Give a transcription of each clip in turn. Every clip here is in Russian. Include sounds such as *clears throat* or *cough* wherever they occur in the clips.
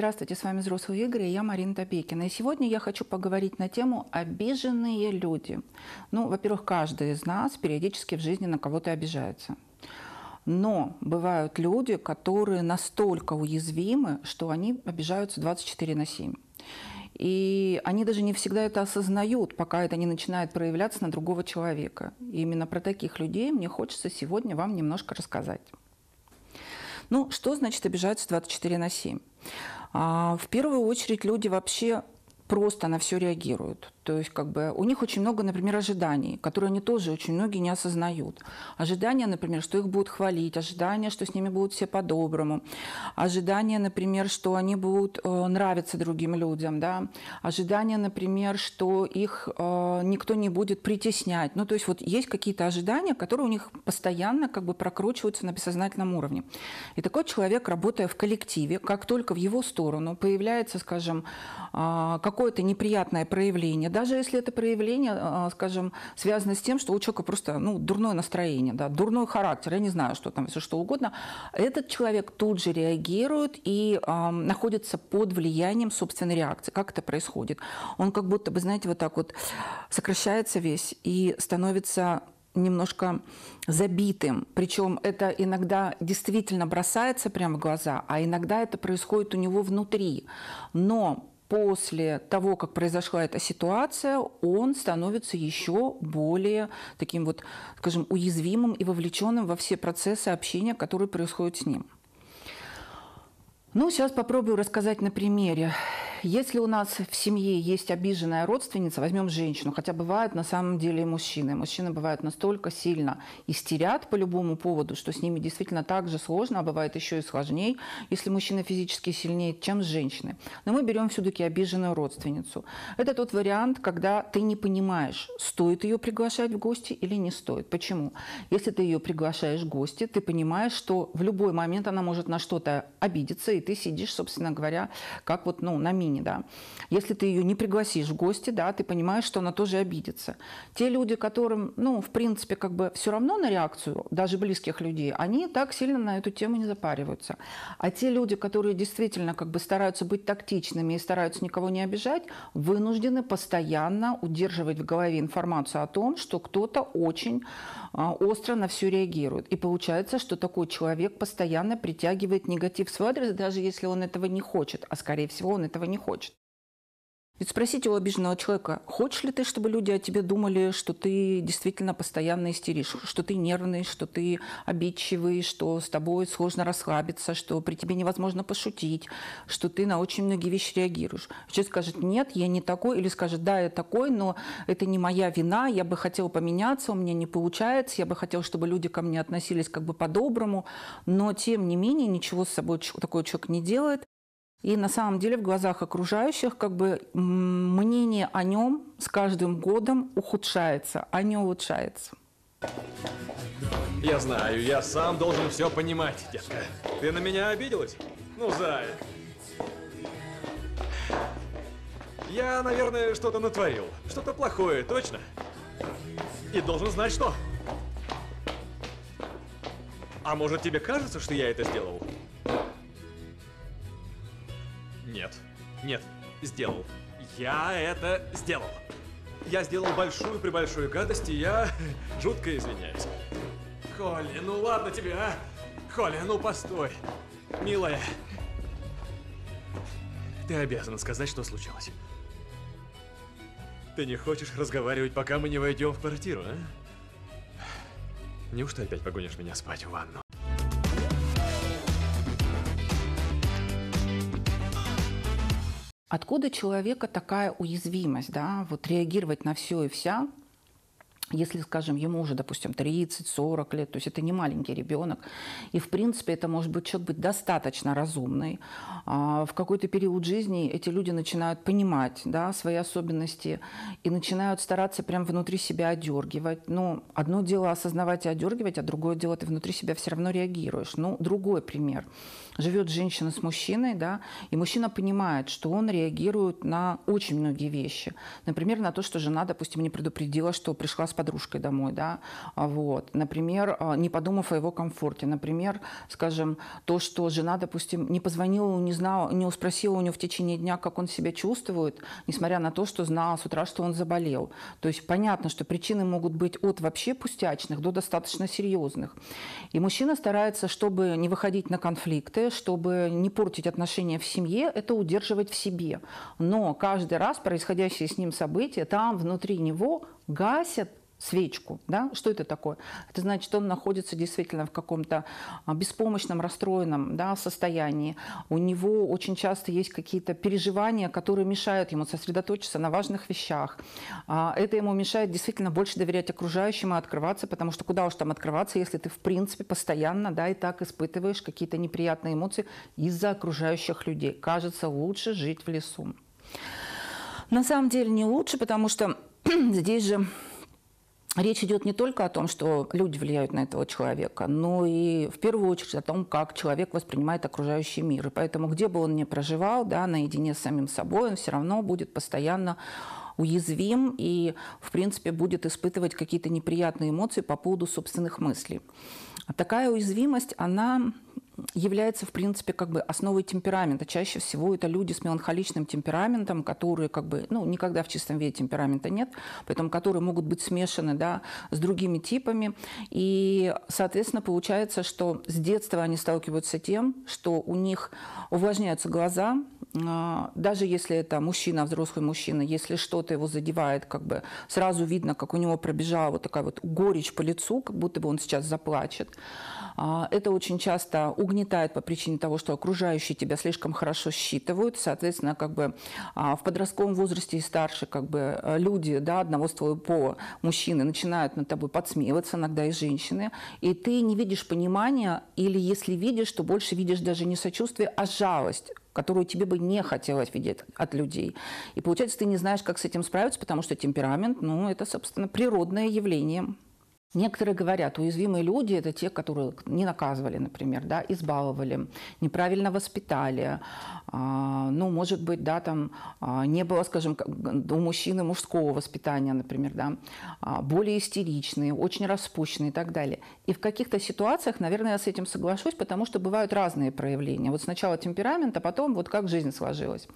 Здравствуйте, с вами «Взрослые игры» и я Марина Топейкина. И сегодня я хочу поговорить на тему «Обиженные люди». Ну, во-первых, каждый из нас периодически в жизни на кого-то обижается. Но бывают люди, которые настолько уязвимы, что они обижаются 24 на 7. И они даже не всегда это осознают, пока это не начинает проявляться на другого человека. И именно про таких людей мне хочется сегодня вам немножко рассказать. Ну, что значит обижаются 24 на 7? А в первую очередь люди вообще просто на все реагируют. То есть как бы у них очень много, например, ожиданий, которые они тоже очень многие не осознают. Ожидания, например, что их будут хвалить, ожидания, что с ними будут все по-доброму, ожидания, например, что они будут э, нравиться другим людям, да, ожидания, например, что их э, никто не будет притеснять. Ну, то есть вот есть какие-то ожидания, которые у них постоянно как бы прокручиваются на бессознательном уровне. И такой человек, работая в коллективе, как только в его сторону появляется, скажем, э, какое-то неприятное проявление, даже если это проявление, а, скажем, связано с тем, что у человека просто ну, дурное настроение, да, дурной характер, я не знаю, что там, все что угодно, этот человек тут же реагирует и э, находится под влиянием собственной реакции. Как это происходит? Он как будто бы, знаете, вот так вот сокращается весь и становится немножко забитым. Причем это иногда действительно бросается прямо в глаза, а иногда это происходит у него внутри. Но после того, как произошла эта ситуация, он становится еще более таким вот, скажем, уязвимым и вовлеченным во все процессы общения, которые происходят с ним. Ну, сейчас попробую рассказать на примере если у нас в семье есть обиженная родственница, возьмем женщину, хотя бывают на самом деле и мужчины. Мужчины бывают настолько сильно истерят по любому поводу, что с ними действительно так же сложно, а бывает еще и сложнее, если мужчина физически сильнее, чем женщины. Но мы берем все-таки обиженную родственницу. Это тот вариант, когда ты не понимаешь, стоит ее приглашать в гости или не стоит. Почему? Если ты ее приглашаешь в гости, ты понимаешь, что в любой момент она может на что-то обидеться, и ты сидишь, собственно говоря, как вот ну, на минимуме общине, да. Если ты ее не пригласишь в гости, да, ты понимаешь, что она тоже обидится. Те люди, которым, ну, в принципе, как бы все равно на реакцию, даже близких людей, они так сильно на эту тему не запариваются. А те люди, которые действительно как бы стараются быть тактичными и стараются никого не обижать, вынуждены постоянно удерживать в голове информацию о том, что кто-то очень а, остро на все реагирует. И получается, что такой человек постоянно притягивает негатив в свой адрес, даже если он этого не хочет. А скорее всего, он этого не хочет. Ведь спросите у обиженного человека, хочешь ли ты, чтобы люди о тебе думали, что ты действительно постоянно истеришь, что ты нервный, что ты обидчивый, что с тобой сложно расслабиться, что при тебе невозможно пошутить, что ты на очень многие вещи реагируешь. Человек скажет, нет, я не такой, или скажет, да, я такой, но это не моя вина, я бы хотел поменяться, у меня не получается, я бы хотел, чтобы люди ко мне относились как бы по-доброму, но тем не менее ничего с собой такой человек не делает, и на самом деле в глазах окружающих как бы мнение о нем с каждым годом ухудшается, а не улучшается. Я знаю, я сам должен все понимать, детка. Ты на меня обиделась? Ну, зая. Я, наверное, что-то натворил. Что-то плохое, точно. И должен знать, что. А может, тебе кажется, что я это сделал? Нет. Нет. Сделал. Я это сделал. Я сделал большую при большой гадость, и я *laughs* жутко извиняюсь. Коля, ну ладно тебе, а? Коля, ну постой. Милая, ты обязана сказать, что случилось. Ты не хочешь разговаривать, пока мы не войдем в квартиру, а? Неужто опять погонишь меня спать в ванну? Откуда человека такая уязвимость, да, вот реагировать на все и вся, если, скажем, ему уже, допустим, 30-40 лет, то есть это не маленький ребенок, и, в принципе, это может быть человек быть достаточно разумный, а в какой-то период жизни эти люди начинают понимать да, свои особенности и начинают стараться прям внутри себя одергивать. Но ну, одно дело осознавать и одергивать, а другое дело ты внутри себя все равно реагируешь. Ну, другой пример – живет женщина с мужчиной, да, и мужчина понимает, что он реагирует на очень многие вещи. Например, на то, что жена, допустим, не предупредила, что пришла с подружкой домой, да, а вот. Например, а, не подумав о его комфорте. Например, скажем, то, что жена, допустим, не позвонила, не знала, не спросила у него в течение дня, как он себя чувствует, несмотря на то, что знала с утра, что он заболел. То есть понятно, что причины могут быть от вообще пустячных до достаточно серьезных. И мужчина старается, чтобы не выходить на конфликты, чтобы не портить отношения в семье, это удерживать в себе. Но каждый раз происходящие с ним события там внутри него гасят свечку. Да? Что это такое? Это значит, он находится действительно в каком-то а, беспомощном, расстроенном да, состоянии. У него очень часто есть какие-то переживания, которые мешают ему сосредоточиться на важных вещах. А, это ему мешает действительно больше доверять окружающим и открываться, потому что куда уж там открываться, если ты в принципе постоянно да, и так испытываешь какие-то неприятные эмоции из-за окружающих людей. Кажется, лучше жить в лесу. На самом деле не лучше, потому что *clears throat* здесь же Речь идет не только о том, что люди влияют на этого человека, но и в первую очередь о том, как человек воспринимает окружающий мир. И поэтому, где бы он ни проживал, да, наедине с самим собой, он все равно будет постоянно уязвим и, в принципе, будет испытывать какие-то неприятные эмоции по поводу собственных мыслей. Такая уязвимость, она является, в принципе, как бы основой темперамента. Чаще всего это люди с меланхоличным темпераментом, которые как бы, ну, никогда в чистом виде темперамента нет, поэтому которые могут быть смешаны, да, с другими типами. И, соответственно, получается, что с детства они сталкиваются с тем, что у них увлажняются глаза, а, даже если это мужчина, взрослый мужчина, если что-то его задевает, как бы сразу видно, как у него пробежала вот такая вот горечь по лицу, как будто бы он сейчас заплачет. А, это очень часто угнетает по причине того, что окружающие тебя слишком хорошо считывают. Соответственно, как бы а, в подростковом возрасте и старше как бы э, люди да, одного ствола пола, мужчины, начинают над тобой подсмеиваться, иногда и женщины. И ты не видишь понимания, или если видишь, то больше видишь даже не сочувствие, а жалость которую тебе бы не хотелось видеть от людей. И получается, ты не знаешь, как с этим справиться, потому что темперамент, ну, это, собственно, природное явление. Некоторые говорят, уязвимые люди – это те, которые не наказывали, например, да, избаловали, неправильно воспитали, а, ну, может быть, да, там а, не было, скажем, у мужчины мужского воспитания, например, да, а, более истеричные, очень распущенные и так далее. И в каких-то ситуациях, наверное, я с этим соглашусь, потому что бывают разные проявления. Вот сначала темперамент, а потом вот как жизнь сложилась.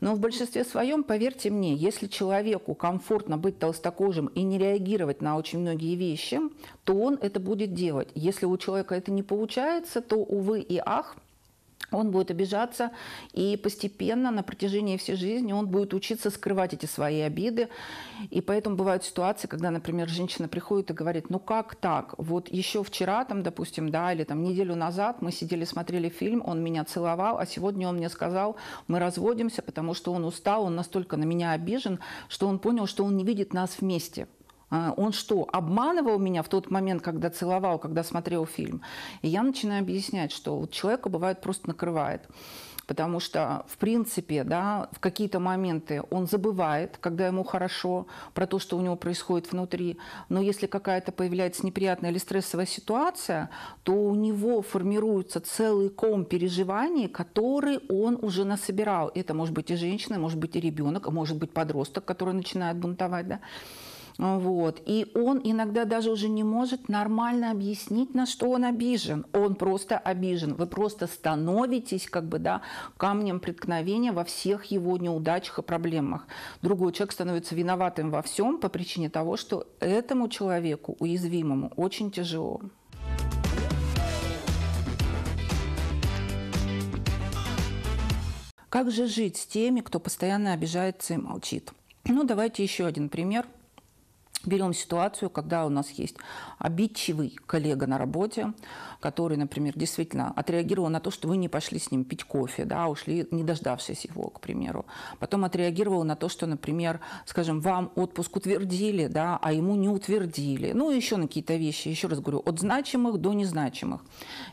Но в большинстве своем, поверьте мне, если человеку комфортно быть толстокожим и не реагировать на очень многие вещи, будущем, то он это будет делать. Если у человека это не получается, то, увы и ах, он будет обижаться, и постепенно на протяжении всей жизни он будет учиться скрывать эти свои обиды. И поэтому бывают ситуации, когда, например, женщина приходит и говорит, ну как так, вот еще вчера, там, допустим, да, или там неделю назад мы сидели, смотрели фильм, он меня целовал, а сегодня он мне сказал, мы разводимся, потому что он устал, он настолько на меня обижен, что он понял, что он не видит нас вместе. А, он что, обманывал меня в тот момент, когда целовал, когда смотрел фильм? И я начинаю объяснять, что у человека бывает просто накрывает. Потому что, в принципе, да, в какие-то моменты он забывает, когда ему хорошо, про то, что у него происходит внутри. Но если какая-то появляется неприятная или стрессовая ситуация, то у него формируется целый ком переживаний, который он уже насобирал. Это может быть и женщина, может быть и ребенок, может быть подросток, который начинает бунтовать. Да? Вот. И он иногда даже уже не может нормально объяснить, на что он обижен. Он просто обижен. Вы просто становитесь как бы, да, камнем преткновения во всех его неудачах и проблемах. Другой человек становится виноватым во всем по причине того, что этому человеку, уязвимому, очень тяжело. Как же жить с теми, кто постоянно обижается и молчит? Ну, давайте еще один пример – Берем ситуацию, когда у нас есть обидчивый коллега на работе, который, например, действительно отреагировал на то, что вы не пошли с ним пить кофе, да, ушли, не дождавшись его, к примеру. Потом отреагировал на то, что, например, скажем, вам отпуск утвердили, да, а ему не утвердили. Ну, еще на какие-то вещи, еще раз говорю, от значимых до незначимых.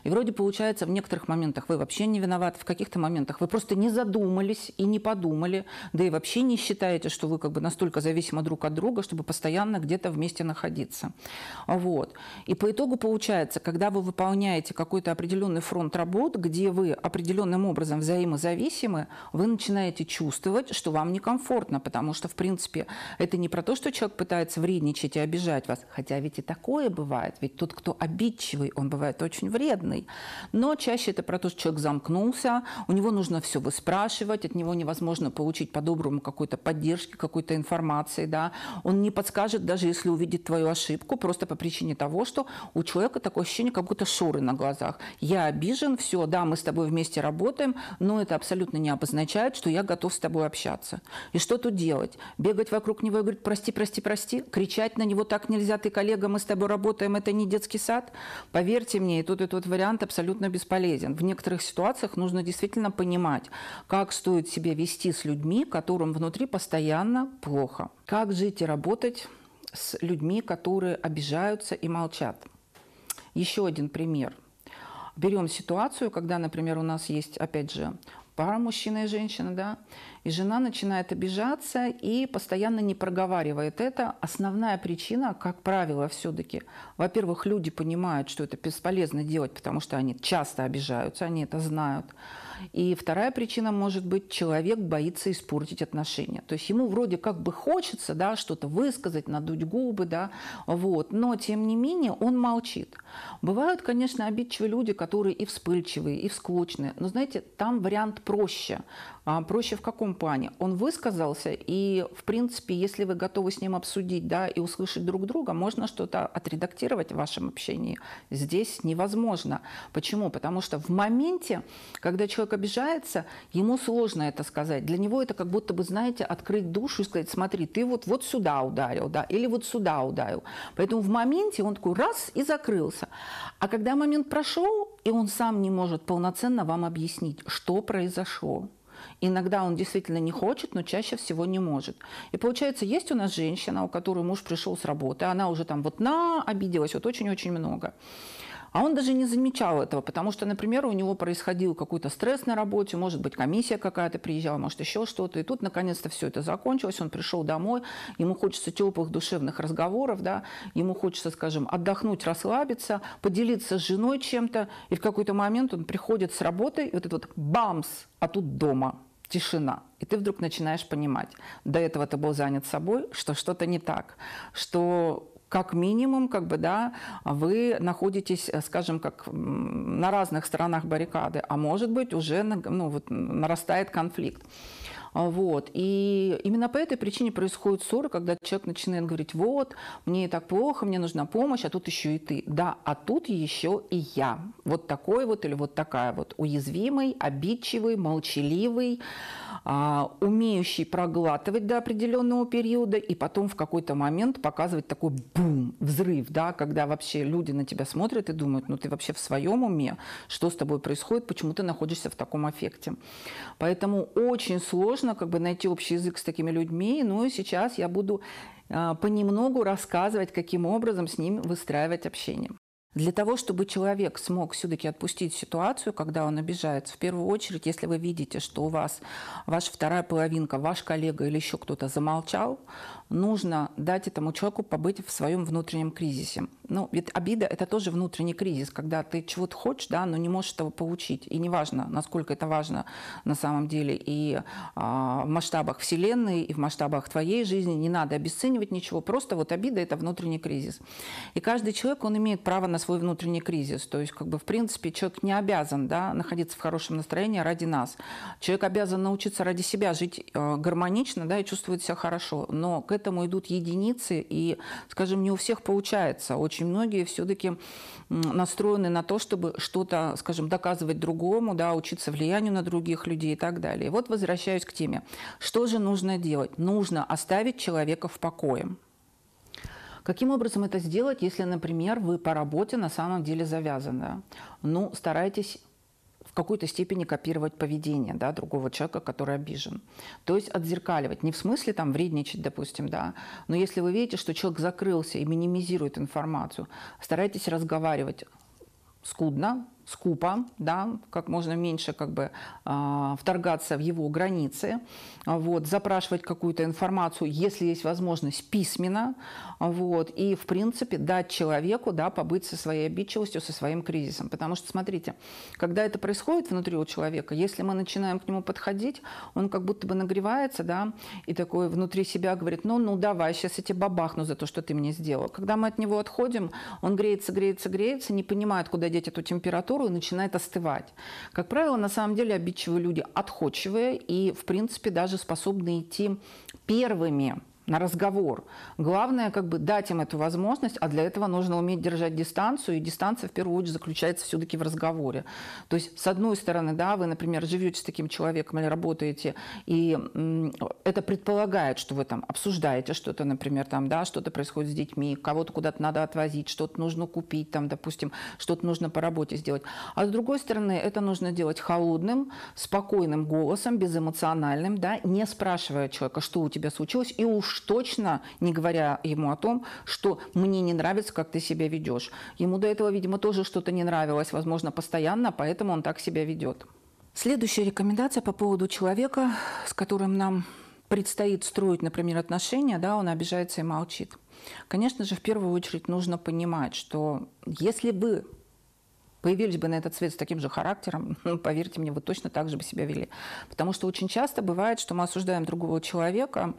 И вроде получается, в некоторых моментах вы вообще не виноваты, в каких-то моментах вы просто не задумались и не подумали, да и вообще не считаете, что вы как бы настолько зависимы друг от друга, чтобы постоянно где-то вместе находиться. Вот. И по итогу получается, когда вы выполняете какой-то определенный фронт работ, где вы определенным образом взаимозависимы, вы начинаете чувствовать, что вам некомфортно, потому что, в принципе, это не про то, что человек пытается вредничать и обижать вас, хотя ведь и такое бывает, ведь тот, кто обидчивый, он бывает очень вредный, но чаще это про то, что человек замкнулся, у него нужно все выспрашивать, от него невозможно получить по-доброму какой-то поддержки, какой-то информации, да, он не подскажет даже даже если увидит твою ошибку, просто по причине того, что у человека такое ощущение, как будто шоры на глазах. Я обижен, все, да, мы с тобой вместе работаем, но это абсолютно не обозначает, что я готов с тобой общаться. И что тут делать? Бегать вокруг него и говорить, прости, прости, прости, кричать на него так нельзя, ты коллега, мы с тобой работаем, это не детский сад. Поверьте мне, и тот, и тот вариант абсолютно бесполезен. В некоторых ситуациях нужно действительно понимать, как стоит себя вести с людьми, которым внутри постоянно плохо. Как жить и работать с людьми, которые обижаются и молчат. Еще один пример. Берем ситуацию, когда, например, у нас есть, опять же, пара мужчина и женщина, да, и жена начинает обижаться и постоянно не проговаривает это. Основная причина, как правило, все-таки, во-первых, люди понимают, что это бесполезно делать, потому что они часто обижаются, они это знают. И вторая причина может быть, человек боится испортить отношения. То есть ему вроде как бы хочется да, что-то высказать, надуть губы, да, вот, но тем не менее он молчит. Бывают, конечно, обидчивые люди, которые и вспыльчивые, и всклочные, но знаете, там вариант проще, а проще в каком плане? Он высказался, и, в принципе, если вы готовы с ним обсудить да, и услышать друг друга, можно что-то отредактировать в вашем общении. Здесь невозможно. Почему? Потому что в моменте, когда человек обижается, ему сложно это сказать. Для него это как будто бы, знаете, открыть душу и сказать, смотри, ты вот, вот сюда ударил, да, или вот сюда ударил. Поэтому в моменте он такой раз и закрылся. А когда момент прошел, и он сам не может полноценно вам объяснить, что произошло, Иногда он действительно не хочет, но чаще всего не может. И получается, есть у нас женщина, у которой муж пришел с работы, она уже там вот на обиделась, вот очень-очень много. А он даже не замечал этого, потому что, например, у него происходил какой-то стресс на работе, может быть, комиссия какая-то приезжала, может, еще что-то. И тут, наконец-то, все это закончилось, он пришел домой, ему хочется теплых душевных разговоров, да, ему хочется, скажем, отдохнуть, расслабиться, поделиться с женой чем-то. И в какой-то момент он приходит с работы, и вот этот вот бамс, а тут дома тишина. И ты вдруг начинаешь понимать, до этого ты был занят собой, что что-то не так, что как минимум, как бы, да, вы находитесь, э, скажем, как на разных сторонах баррикады, а может быть уже ну, вот, нарастает конфликт. А, вот. И именно по этой причине происходит ссоры, когда человек начинает говорить, вот, мне и так плохо, мне нужна помощь, а тут еще и ты. Да, а тут еще и я. Вот такой вот или вот такая вот. Уязвимый, обидчивый, молчаливый, а, умеющий проглатывать до определенного периода и потом в какой-то момент показывать такой бум, взрыв, да, когда вообще люди на тебя смотрят и думают, ну ты вообще в своем уме, что с тобой происходит, почему ты находишься в таком аффекте. Поэтому очень сложно сложно как бы найти общий язык с такими людьми, ну и сейчас я буду а, понемногу рассказывать, каким образом с ним выстраивать общение. Для того, чтобы человек смог все-таки отпустить ситуацию, когда он обижается, в первую очередь, если вы видите, что у вас ваша вторая половинка, ваш коллега или еще кто-то замолчал, нужно дать этому человеку побыть в своем внутреннем кризисе. Ну, ведь обида – это тоже внутренний кризис, когда ты чего-то хочешь, да, но не можешь этого получить. И неважно, насколько это важно на самом деле и э, в масштабах Вселенной, и в масштабах твоей жизни. Не надо обесценивать ничего, просто вот обида – это внутренний кризис. И каждый человек, он имеет право на свой внутренний кризис. То есть, как бы, в принципе, человек не обязан да, находиться в хорошем настроении ради нас. Человек обязан научиться ради себя жить э, гармонично да, и чувствовать себя хорошо. Но к этому идут единицы, и, скажем, не у всех получается. Очень многие все-таки настроены на то, чтобы что-то, скажем, доказывать другому, да, учиться влиянию на других людей и так далее. Вот возвращаюсь к теме. Что же нужно делать? Нужно оставить человека в покое. Каким образом это сделать, если, например, вы по работе на самом деле завязаны? Ну, старайтесь в какой-то степени копировать поведение да, другого человека, который обижен. То есть отзеркаливать. Не в смысле там вредничать, допустим, да, но если вы видите, что человек закрылся и минимизирует информацию, старайтесь разговаривать скудно, скупо, да, как можно меньше как бы э, вторгаться в его границы, вот, запрашивать какую-то информацию, если есть возможность, письменно, вот, и, в принципе, дать человеку, да, побыть со своей обидчивостью, со своим кризисом. Потому что, смотрите, когда это происходит внутри у человека, если мы начинаем к нему подходить, он как будто бы нагревается, да, и такой внутри себя говорит, ну, ну, давай, сейчас я тебе бабахну за то, что ты мне сделал. Когда мы от него отходим, он греется, греется, греется, не понимает, куда деть эту температуру, которую начинает остывать. Как правило, на самом деле обидчивые люди отходчивые и, в принципе, даже способны идти первыми на разговор. Главное, как бы дать им эту возможность, а для этого нужно уметь держать дистанцию, и дистанция в первую очередь заключается все-таки в разговоре. То есть, с одной стороны, да, вы, например, живете с таким человеком или работаете, и это предполагает, что вы там обсуждаете что-то, например, там, да, что-то происходит с детьми, кого-то куда-то надо отвозить, что-то нужно купить, там, допустим, что-то нужно по работе сделать. А с другой стороны, это нужно делать холодным, спокойным голосом, безэмоциональным, да, не спрашивая человека, что у тебя случилось, и уж уж точно не говоря ему о том, что мне не нравится, как ты себя ведешь. Ему до этого, видимо, тоже что-то не нравилось, возможно, постоянно, поэтому он так себя ведет. Следующая рекомендация по поводу человека, с которым нам предстоит строить, например, отношения, да, он обижается и молчит. Конечно же, в первую очередь нужно понимать, что если вы появились бы на этот свет с таким же характером, *laughs* ну, поверьте мне, вы точно так же бы себя вели. Потому что очень часто бывает, что мы осуждаем другого человека,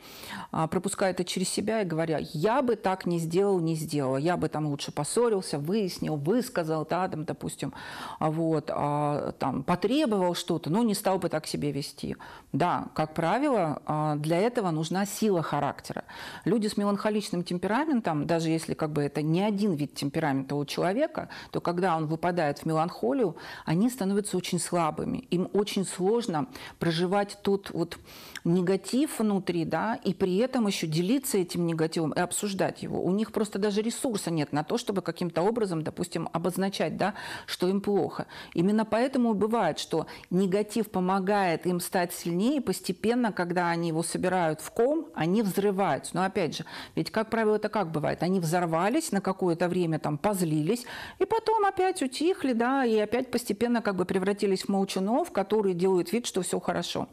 а, пропуская это через себя и говоря, я бы так не сделал, не сделала, я бы там лучше поссорился, выяснил, высказал, да, там, допустим, вот, а, там, потребовал что-то, но не стал бы так себя вести. Да, как правило, а, для этого нужна сила характера. Люди с меланхоличным темпераментом, даже если как бы это не один вид темперамента у человека, то когда он выпадает впадают в меланхолию, они становятся очень слабыми. Им очень сложно проживать тот вот негатив внутри, да, и при этом еще делиться этим негативом и обсуждать его. У них просто даже ресурса нет на то, чтобы каким-то образом, допустим, обозначать, да, что им плохо. Именно поэтому бывает, что негатив помогает им стать сильнее, и постепенно, когда они его собирают в ком, они взрываются. Но опять же, ведь, как правило, это как бывает? Они взорвались на какое-то время, там, позлились, и потом опять утихли, затихли, да, и опять постепенно как бы превратились в молчунов, которые делают вид, что все хорошо.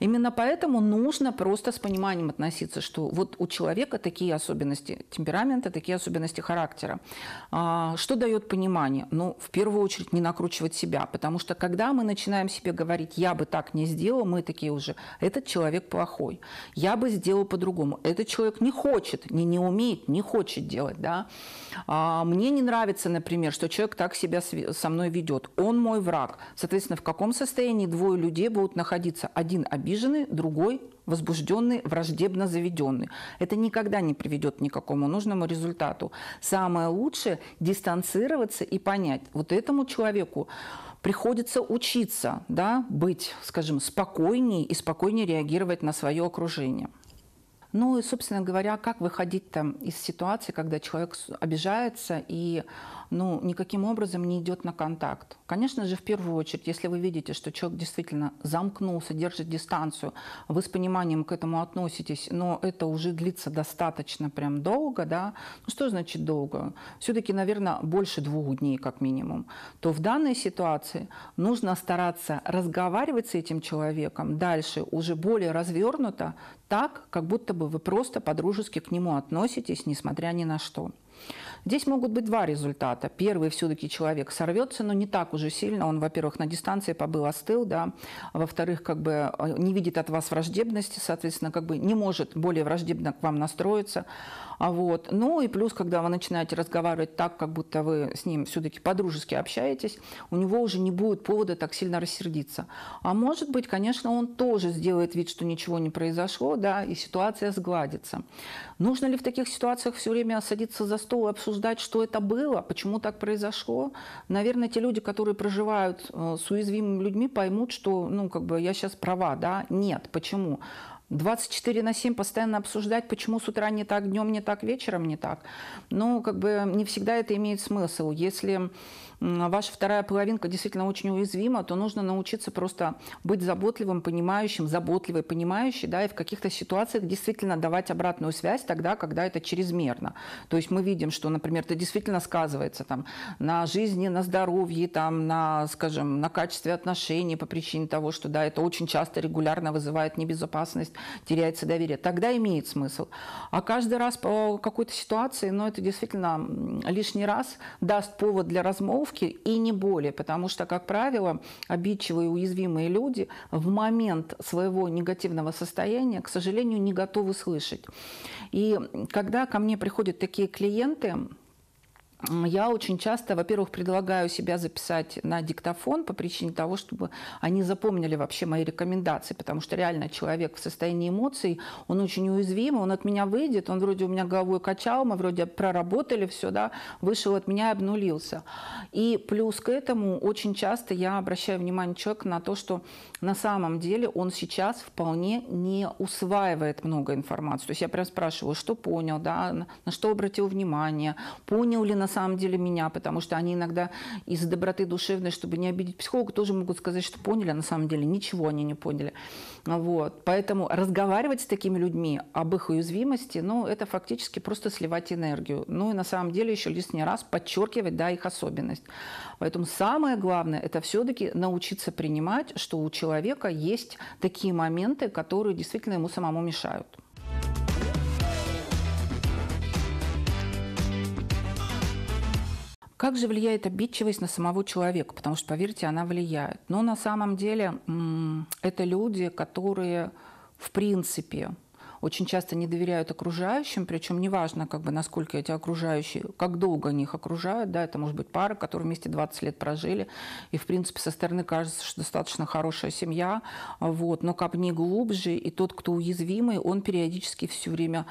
Именно поэтому нужно просто с пониманием относиться, что вот у человека такие особенности темперамента, такие особенности характера. А, что дает понимание? Ну, в первую очередь, не накручивать себя, потому что когда мы начинаем себе говорить, я бы так не сделал, мы такие уже, этот человек плохой, я бы сделал по-другому, этот человек не хочет, не, не умеет, не хочет делать, да. А, мне не нравится, например, что человек так себя со мной ведет, он мой враг. Соответственно, в каком состоянии двое людей будут находиться? Один обиженный, другой возбужденный, враждебно заведенный. Это никогда не приведет к никакому нужному результату. Самое лучшее – дистанцироваться и понять, вот этому человеку приходится учиться да, быть, скажем, спокойнее и спокойнее реагировать на свое окружение. Ну и, собственно говоря, как выходить там из ситуации, когда человек обижается и ну, никаким образом не идет на контакт. Конечно же, в первую очередь, если вы видите, что человек действительно замкнулся, держит дистанцию, вы с пониманием к этому относитесь, но это уже длится достаточно прям долго, да, ну что значит долго? Все-таки, наверное, больше двух дней как минимум, то в данной ситуации нужно стараться разговаривать с этим человеком дальше уже более развернуто, так, как будто бы чтобы вы просто по-дружески к нему относитесь, несмотря ни на что. Здесь могут быть два результата. Первый все-таки человек сорвется, но не так уже сильно. Он, во-первых, на дистанции побыл, остыл, да. Во-вторых, как бы э, не видит от вас враждебности, соответственно, как бы не может более враждебно к вам настроиться. А вот. Ну и плюс, когда вы начинаете разговаривать так, как будто вы с ним все-таки по-дружески общаетесь, у него уже не будет повода так сильно рассердиться. А может быть, конечно, он тоже сделает вид, что ничего не произошло, да, и ситуация сгладится. Нужно ли в таких ситуациях все время садиться за стол и обсуждать обсуждать, что это было, почему так произошло. Наверное, те люди, которые проживают э, с уязвимыми людьми, поймут, что, ну, как бы я сейчас права, да? Нет, почему? 24 на 7 постоянно обсуждать, почему с утра не так, днем не так, вечером не так. Ну, как бы не всегда это имеет смысл. Если ваша вторая половинка действительно очень уязвима, то нужно научиться просто быть заботливым, понимающим, заботливой, понимающей, да, и в каких-то ситуациях действительно давать обратную связь тогда, когда это чрезмерно. То есть мы видим, что, например, это действительно сказывается там на жизни, на здоровье, там, на, скажем, на качестве отношений по причине того, что, да, это очень часто регулярно вызывает небезопасность, теряется доверие. Тогда имеет смысл. А каждый раз по какой-то ситуации, но ну, это действительно лишний раз даст повод для размов, страховки и не более, потому что, как правило, обидчивые и уязвимые люди в момент своего негативного состояния, к сожалению, не готовы слышать. И когда ко мне приходят такие клиенты, я очень часто, во-первых, предлагаю себя записать на диктофон по причине того, чтобы они запомнили вообще мои рекомендации, потому что реально человек в состоянии эмоций, он очень уязвим, он от меня выйдет, он вроде у меня головой качал, мы вроде проработали все, да, вышел от меня и обнулился. И плюс к этому очень часто я обращаю внимание человека на то, что на самом деле он сейчас вполне не усваивает много информации. То есть я прям спрашиваю, что понял, да, на что обратил внимание, понял ли на самом деле меня, потому что они иногда из за доброты душевной, чтобы не обидеть психолога, тоже могут сказать, что поняли, а на самом деле ничего они не поняли. Вот. Поэтому разговаривать с такими людьми об их уязвимости, ну, это фактически просто сливать энергию. Ну и на самом деле еще лишний раз подчеркивать, да, их особенность. Поэтому самое главное – это все-таки научиться принимать, что у человека есть такие моменты, которые действительно ему самому мешают. Как же влияет обидчивость на самого человека? Потому что, поверьте, она влияет. Но на самом деле это люди, которые, в принципе, очень часто не доверяют окружающим, причем неважно, как бы, насколько эти окружающие, как долго они их окружают, да, это может быть пара, которые вместе 20 лет прожили, и, в принципе, со стороны кажется, что достаточно хорошая семья, вот, но копни глубже, и тот, кто уязвимый, он периодически все время,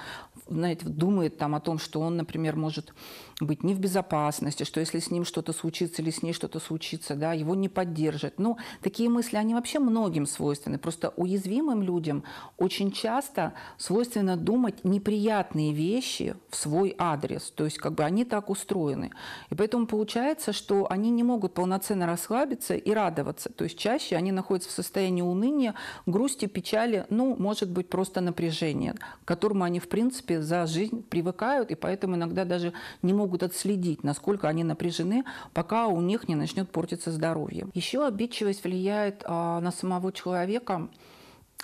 знаете, думает там о том, что он, например, может быть не в безопасности, что если с ним что-то случится или с ней что-то случится, да, его не поддержат. Но ну, такие мысли, они вообще многим свойственны. Просто уязвимым людям очень часто свойственно думать неприятные вещи в свой адрес. То есть как бы они так устроены. И поэтому получается, что они не могут полноценно расслабиться и радоваться. То есть чаще они находятся в состоянии уныния, грусти, печали, ну, может быть, просто напряжения, к которому они, в принципе, за жизнь привыкают, и поэтому иногда даже не могут отследить, насколько они напряжены, пока у них не начнет портиться здоровье. Еще обидчивость влияет а, на самого человека,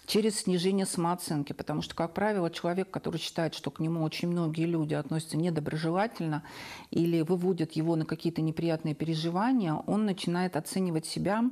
через снижение самооценки, потому что, как правило, человек, который считает, что к нему очень многие люди относятся недоброжелательно или выводят его на какие-то неприятные переживания, он начинает оценивать себя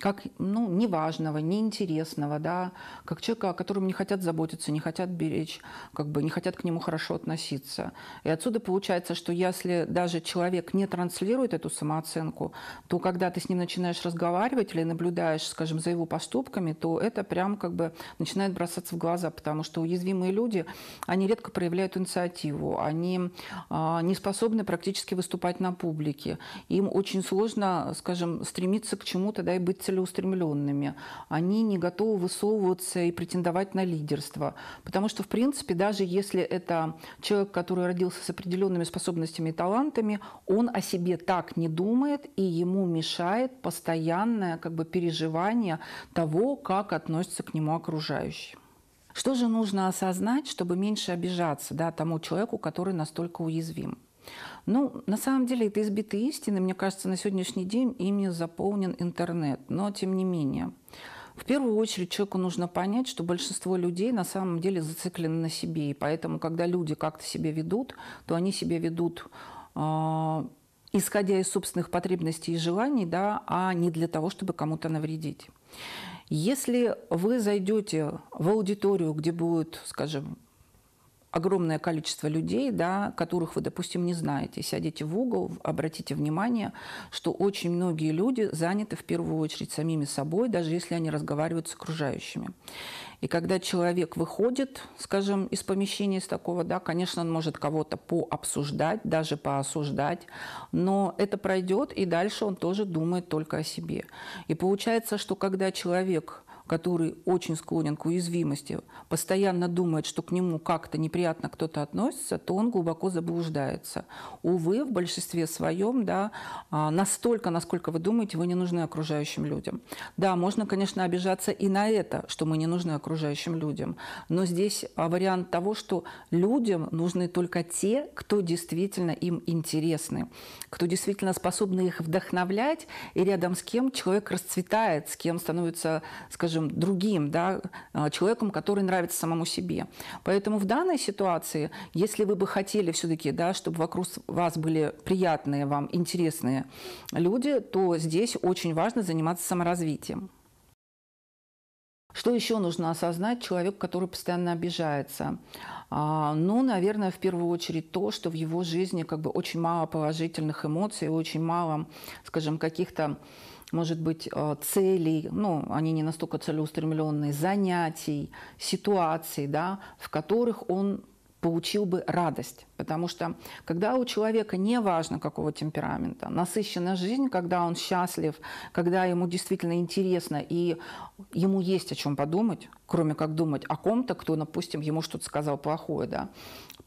как ну, неважного, неинтересного, да, как человека, о котором не хотят заботиться, не хотят беречь, как бы не хотят к нему хорошо относиться. И отсюда получается, что если даже человек не транслирует эту самооценку, то когда ты с ним начинаешь разговаривать или наблюдаешь, скажем, за его поступками, то это прям как бы начинает бросаться в глаза, потому что уязвимые люди, они редко проявляют инициативу, они а, не способны практически выступать на публике, им очень сложно, скажем, стремиться к чему-то, да, и быть целеустремленными, они не готовы высовываться и претендовать на лидерство. Потому что, в принципе, даже если это человек, который родился с определенными способностями и талантами, он о себе так не думает, и ему мешает постоянное как бы, переживание того, как относится к нему окружающий. Что же нужно осознать, чтобы меньше обижаться да, тому человеку, который настолько уязвим? Ну, на самом деле, это избитые истины, мне кажется, на сегодняшний день ими заполнен интернет. Но, тем не менее, в первую очередь человеку нужно понять, что большинство людей на самом деле зациклены на себе. И поэтому, когда люди как-то себя ведут, то они себя ведут э, исходя из собственных потребностей и желаний, да, а не для того, чтобы кому-то навредить. Если вы зайдете в аудиторию, где будут, скажем, огромное количество людей, да, которых вы, допустим, не знаете. Сядете в угол, обратите внимание, что очень многие люди заняты в первую очередь самими собой, даже если они разговаривают с окружающими. И когда человек выходит, скажем, из помещения, из такого, да, конечно, он может кого-то пообсуждать, даже поосуждать, но это пройдет, и дальше он тоже думает только о себе. И получается, что когда человек который очень склонен к уязвимости, постоянно думает, что к нему как-то неприятно кто-то относится, то он глубоко заблуждается. Увы, в большинстве своем, да, а, настолько, насколько вы думаете, вы не нужны окружающим людям. Да, можно, конечно, обижаться и на это, что мы не нужны окружающим людям, но здесь а, вариант того, что людям нужны только те, кто действительно им интересны, кто действительно способны их вдохновлять, и рядом с кем человек расцветает, с кем становится, скажем, скажем, другим, да, э, человеком, который нравится самому себе. Поэтому в данной ситуации, если вы бы хотели все-таки, да, чтобы вокруг вас были приятные вам, интересные люди, то здесь очень важно заниматься саморазвитием. Что еще нужно осознать человек, который постоянно обижается? А, ну, наверное, в первую очередь то, что в его жизни как бы очень мало положительных эмоций, очень мало, скажем, каких-то может быть, э, целей, ну, они не настолько целеустремленные, занятий, ситуаций, да, в которых он получил бы радость. Потому что когда у человека не важно какого темперамента, насыщена жизнь, когда он счастлив, когда ему действительно интересно и ему есть о чем подумать, кроме как думать о ком-то, кто, допустим, ему что-то сказал плохое, да,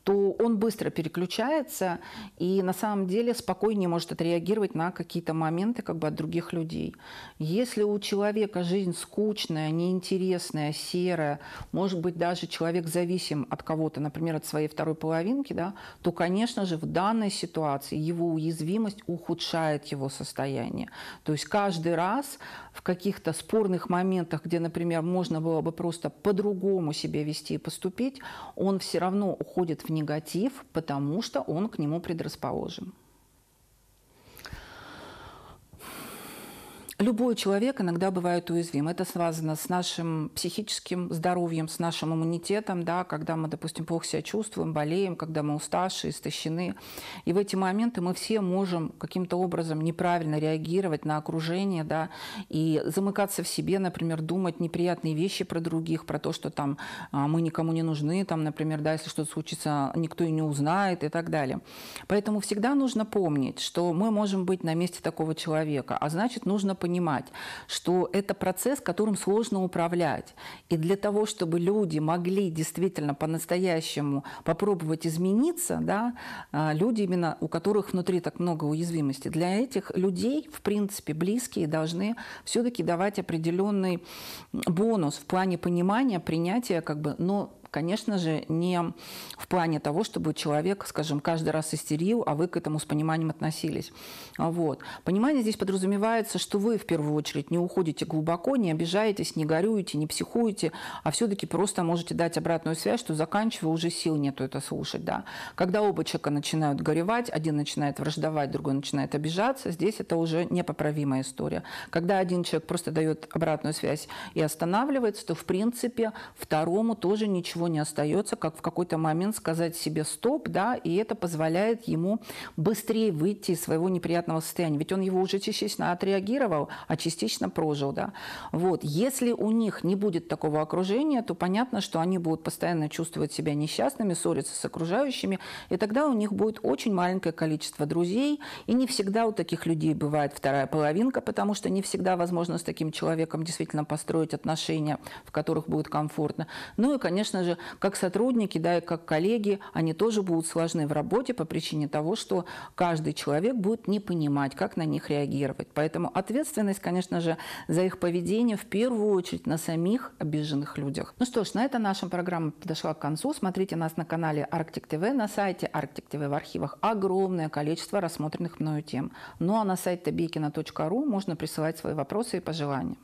то он быстро переключается и на самом деле спокойнее может отреагировать на какие-то моменты как бы от других людей. Если у человека жизнь скучная, неинтересная, серая, может быть, даже человек зависим от кого-то, например, от своей второй половинки, да, то, конечно же, в данной ситуации его уязвимость ухудшает его состояние. То есть каждый раз в каких-то спорных моментах, где, например, можно было бы просто по-другому себя вести и поступить, он все равно уходит в негатив, потому что он к нему предрасположен. Любой человек иногда бывает уязвим. Это связано с нашим психическим здоровьем, с нашим иммунитетом, да, когда мы, допустим, плохо себя чувствуем, болеем, когда мы уставшие, истощены. И в эти моменты мы все можем каким-то образом неправильно реагировать на окружение, да, и замыкаться в себе, например, думать неприятные вещи про других, про то, что там а, мы никому не нужны, там, например, да, если что-то случится, никто и не узнает и так далее. Поэтому всегда нужно помнить, что мы можем быть на месте такого человека, а значит, нужно понимать, понимать, что это процесс, которым сложно управлять. И для того, чтобы люди могли действительно по-настоящему попробовать измениться, да, а, люди именно, у которых внутри так много уязвимости, для этих людей, в принципе, близкие должны все-таки давать определенный бонус в плане понимания, принятия, как бы, но Конечно же, не в плане того, чтобы человек, скажем, каждый раз истерил, а вы к этому с пониманием относились. Вот. Понимание здесь подразумевается, что вы в первую очередь не уходите глубоко, не обижаетесь, не горюете, не психуете, а все-таки просто можете дать обратную связь, что заканчивая уже сил нету это слушать. Да? Когда оба человека начинают горевать, один начинает враждовать, другой начинает обижаться, здесь это уже непоправимая история. Когда один человек просто дает обратную связь и останавливается, то в принципе второму тоже ничего ничего не остается, как в какой-то момент сказать себе «стоп», да, и это позволяет ему быстрее выйти из своего неприятного состояния. Ведь он его уже частично отреагировал, а частично прожил, да. Вот. Если у них не будет такого окружения, то понятно, что они будут постоянно чувствовать себя несчастными, ссориться с окружающими, и тогда у них будет очень маленькое количество друзей, и не всегда у таких людей бывает вторая половинка, потому что не всегда возможно с таким человеком действительно построить отношения, в которых будет комфортно. Ну и, конечно же, же, как сотрудники, да, и как коллеги, они тоже будут сложны в работе по причине того, что каждый человек будет не понимать, как на них реагировать. Поэтому ответственность, конечно же, за их поведение в первую очередь на самих обиженных людях. Ну что ж, на этом наша программа подошла к концу. Смотрите нас на канале Arctic TV, на сайте Arctic TV в архивах огромное количество рассмотренных мною тем. Ну а на сайте tabekina.ru можно присылать свои вопросы и пожелания.